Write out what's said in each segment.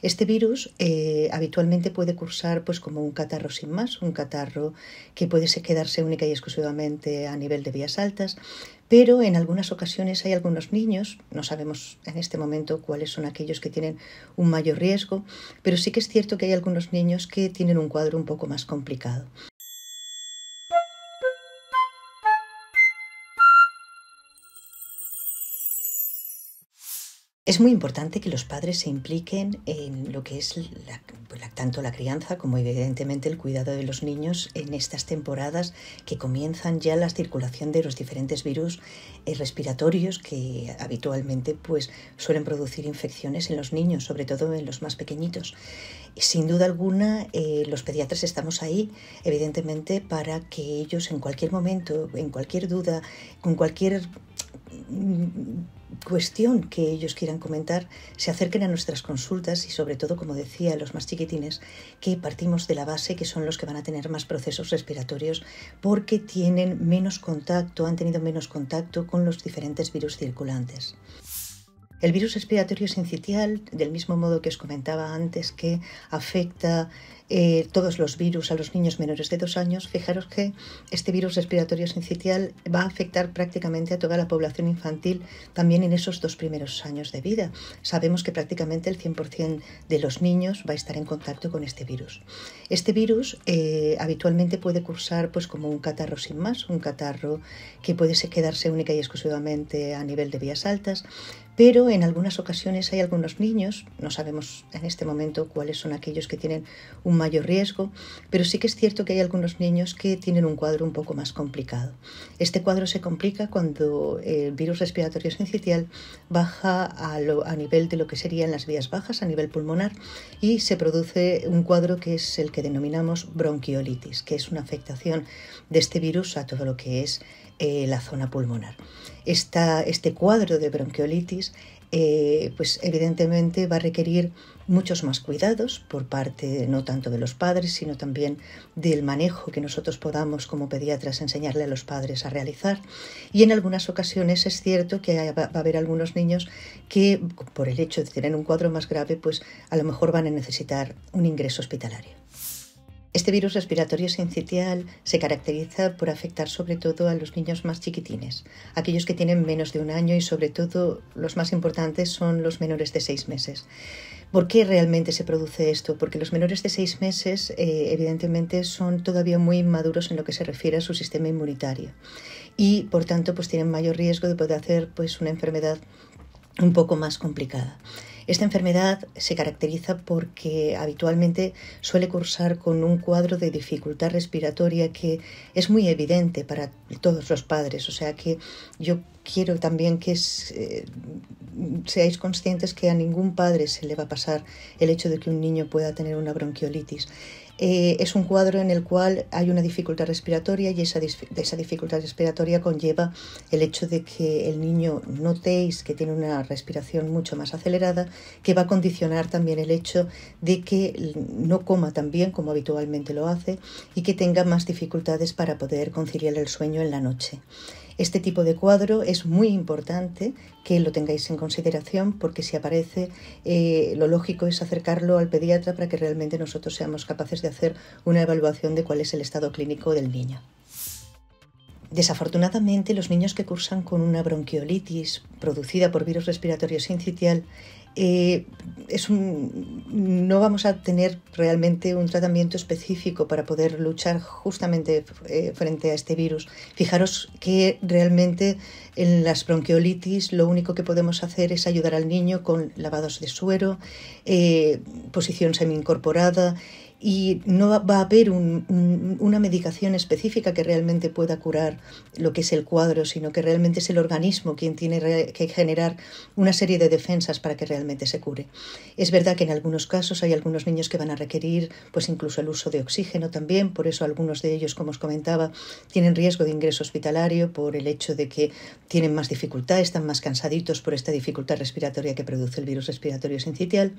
Este virus eh, habitualmente puede cursar pues, como un catarro sin más, un catarro que puede quedarse única y exclusivamente a nivel de vías altas, pero en algunas ocasiones hay algunos niños, no sabemos en este momento cuáles son aquellos que tienen un mayor riesgo, pero sí que es cierto que hay algunos niños que tienen un cuadro un poco más complicado. Es muy importante que los padres se impliquen en lo que es pues, tanto la crianza como evidentemente el cuidado de los niños en estas temporadas que comienzan ya la circulación de los diferentes virus eh, respiratorios que habitualmente pues, suelen producir infecciones en los niños, sobre todo en los más pequeñitos. Sin duda alguna, eh, los pediatras estamos ahí, evidentemente, para que ellos en cualquier momento, en cualquier duda, con cualquier cuestión que ellos quieran comentar, se acerquen a nuestras consultas y sobre todo, como decía, los más chiquitines, que partimos de la base que son los que van a tener más procesos respiratorios porque tienen menos contacto, han tenido menos contacto con los diferentes virus circulantes. El virus respiratorio sincitial, del mismo modo que os comentaba antes, que afecta eh, todos los virus a los niños menores de dos años, fijaros que este virus respiratorio sincitial va a afectar prácticamente a toda la población infantil también en esos dos primeros años de vida. Sabemos que prácticamente el 100% de los niños va a estar en contacto con este virus. Este virus eh, habitualmente puede cursar pues, como un catarro sin más, un catarro que puede quedarse única y exclusivamente a nivel de vías altas, pero en algunas ocasiones hay algunos niños, no sabemos en este momento cuáles son aquellos que tienen un mayor riesgo, pero sí que es cierto que hay algunos niños que tienen un cuadro un poco más complicado. Este cuadro se complica cuando el virus respiratorio sincitial baja a, a nivel de lo que serían las vías bajas, a nivel pulmonar, y se produce un cuadro que es el que denominamos bronquiolitis, que es una afectación de este virus a todo lo que es eh, la zona pulmonar. este cuadro de bronquiolitis eh, pues evidentemente va a requerir muchos más cuidados por parte no tanto de los padres, sino también del manejo que nosotros podamos como pediatras enseñarle a los padres a realizar. Y en algunas ocasiones es cierto que va a haber algunos niños que por el hecho de tener un cuadro más grave, pues a lo mejor van a necesitar un ingreso hospitalario. Este virus respiratorio sincitial se caracteriza por afectar sobre todo a los niños más chiquitines, aquellos que tienen menos de un año y sobre todo los más importantes son los menores de seis meses. ¿Por qué realmente se produce esto? Porque los menores de seis meses eh, evidentemente son todavía muy inmaduros en lo que se refiere a su sistema inmunitario y por tanto pues tienen mayor riesgo de poder hacer pues una enfermedad un poco más complicada. Esta enfermedad se caracteriza porque habitualmente suele cursar con un cuadro de dificultad respiratoria que es muy evidente para todos los padres. O sea que yo quiero también que eh, seáis conscientes que a ningún padre se le va a pasar el hecho de que un niño pueda tener una bronquiolitis. Eh, es un cuadro en el cual hay una dificultad respiratoria y esa, esa dificultad respiratoria conlleva el hecho de que el niño notéis que tiene una respiración mucho más acelerada, que va a condicionar también el hecho de que no coma tan bien como habitualmente lo hace y que tenga más dificultades para poder conciliar el sueño en la noche. Este tipo de cuadro es muy importante que lo tengáis en consideración porque si aparece eh, lo lógico es acercarlo al pediatra para que realmente nosotros seamos capaces de hacer una evaluación de cuál es el estado clínico del niño. Desafortunadamente, los niños que cursan con una bronquiolitis producida por virus respiratorio sincitial eh, no vamos a tener realmente un tratamiento específico para poder luchar justamente eh, frente a este virus. Fijaros que realmente en las bronquiolitis lo único que podemos hacer es ayudar al niño con lavados de suero, eh, posición semi y no va a haber una medicación específica que realmente pueda curar lo que es el cuadro, sino que realmente es el organismo quien tiene que generar una serie de defensas para que realmente se cure. Es verdad que en algunos casos hay algunos niños que van a requerir pues incluso el uso de oxígeno también, por eso algunos de ellos, como os comentaba, tienen riesgo de ingreso hospitalario por el hecho de que tienen más dificultad, están más cansaditos por esta dificultad respiratoria que produce el virus respiratorio sincitial,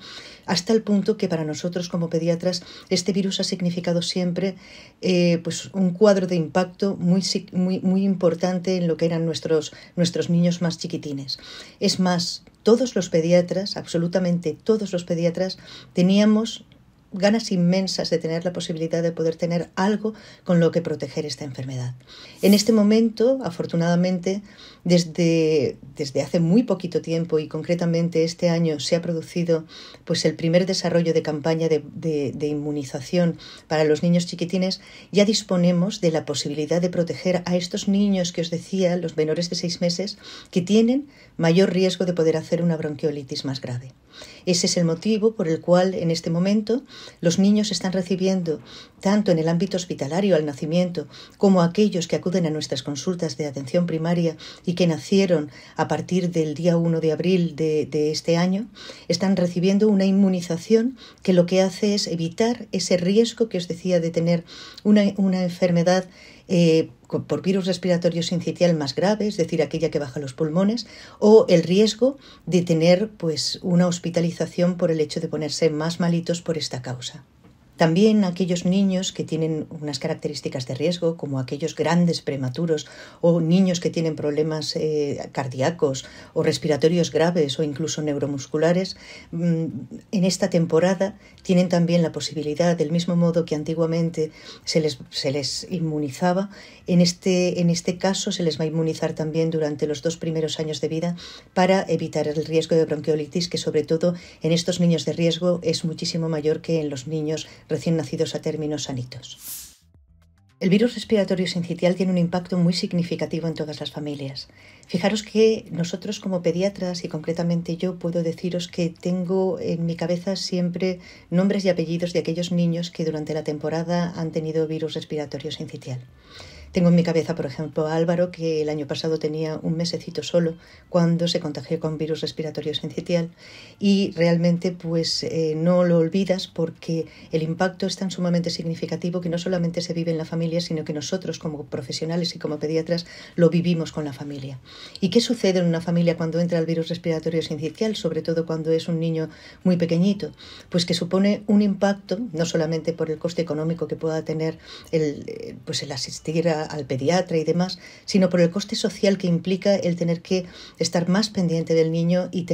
hasta el punto que para nosotros como pediatras este virus ha significado siempre eh, pues un cuadro de impacto muy, muy, muy importante en lo que eran nuestros, nuestros niños más chiquitines. Es más, todos los pediatras, absolutamente todos los pediatras, teníamos ganas inmensas de tener la posibilidad de poder tener algo con lo que proteger esta enfermedad. En este momento, afortunadamente, desde, hace muy poquito tiempo y concretamente este año se ha producido pues, el primer desarrollo de campaña de, de inmunización para los niños chiquitines, ya disponemos de la posibilidad de proteger a estos niños que os decía, los menores de seis meses, que tienen mayor riesgo de poder hacer una bronquiolitis más grave. Ese es el motivo por el cual en este momento los niños están recibiendo, tanto en el ámbito hospitalario al nacimiento, como aquellos que acuden a nuestras consultas de atención primaria y que nacieron a partir del día 1 de abril de, este año, están recibiendo una inmunización que lo que hace es evitar ese riesgo que os decía de tener una enfermedad eh, por virus respiratorio sincitial más grave, es decir, aquella que baja los pulmones, o el riesgo de tener pues, una hospitalización por el hecho de ponerse más malitos por esta causa. También aquellos niños que tienen unas características de riesgo, como aquellos grandes prematuros o niños que tienen problemas eh, cardíacos o respiratorios graves o incluso neuromusculares, mm, en esta temporada tienen también la posibilidad, del mismo modo que antiguamente se les, se les inmunizaba, en este, en este caso se les va a inmunizar también durante los dos primeros años de vida para evitar el riesgo de bronquiolitis, que sobre todo en estos niños de riesgo es muchísimo mayor que en los niños recién nacidos a términos sanitos. El virus respiratorio sincitial tiene un impacto muy significativo en todas las familias. Fijaros que nosotros como pediatras y concretamente yo puedo deciros que tengo en mi cabeza siempre nombres y apellidos de aquellos niños que durante la temporada han tenido virus respiratorio sincitial. Tengo en mi cabeza, por ejemplo, a Álvaro, que el año pasado tenía un mesecito solo cuando se contagió con virus respiratorio sincitial y realmente pues eh, no lo olvidas porque el impacto es tan sumamente significativo que no solamente se vive en la familia, sino que nosotros como profesionales y como pediatras lo vivimos con la familia. ¿Y qué sucede en una familia cuando entra el virus respiratorio sincitial, sobre todo cuando es un niño muy pequeñito? Pues que supone un impacto, no solamente por el coste económico que pueda tener el, eh, pues el asistir a al pediatra y demás, sino por el coste social que implica el tener que estar más pendiente del niño y,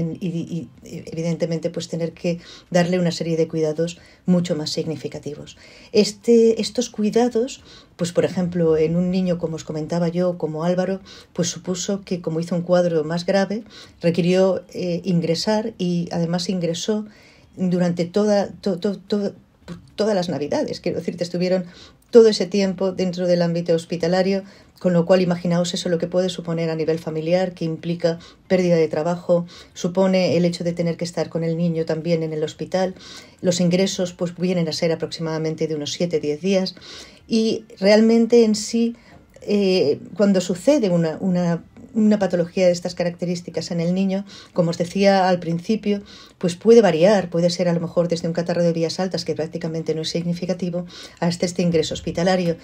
evidentemente pues tener que darle una serie de cuidados mucho más significativos. Este, estos cuidados pues por ejemplo, en un niño, como os comentaba yo, como Álvaro, pues supuso que como hizo un cuadro más grave, requirió eh, ingresar y además ingresó durante toda, todas las navidades, quiero decir, estuvieron todo ese tiempo dentro del ámbito hospitalario, con lo cual imaginaos eso lo que puede suponer a nivel familiar, que implica pérdida de trabajo, supone el hecho de tener que estar con el niño también en el hospital, los ingresos pues vienen a ser aproximadamente de unos 7-10 días y realmente en sí, eh, cuando sucede una una patología de estas características en el niño, como os decía al principio, pues puede variar, puede ser a lo mejor desde un catarro de vías altas, que prácticamente no es significativo, hasta este ingreso hospitalario.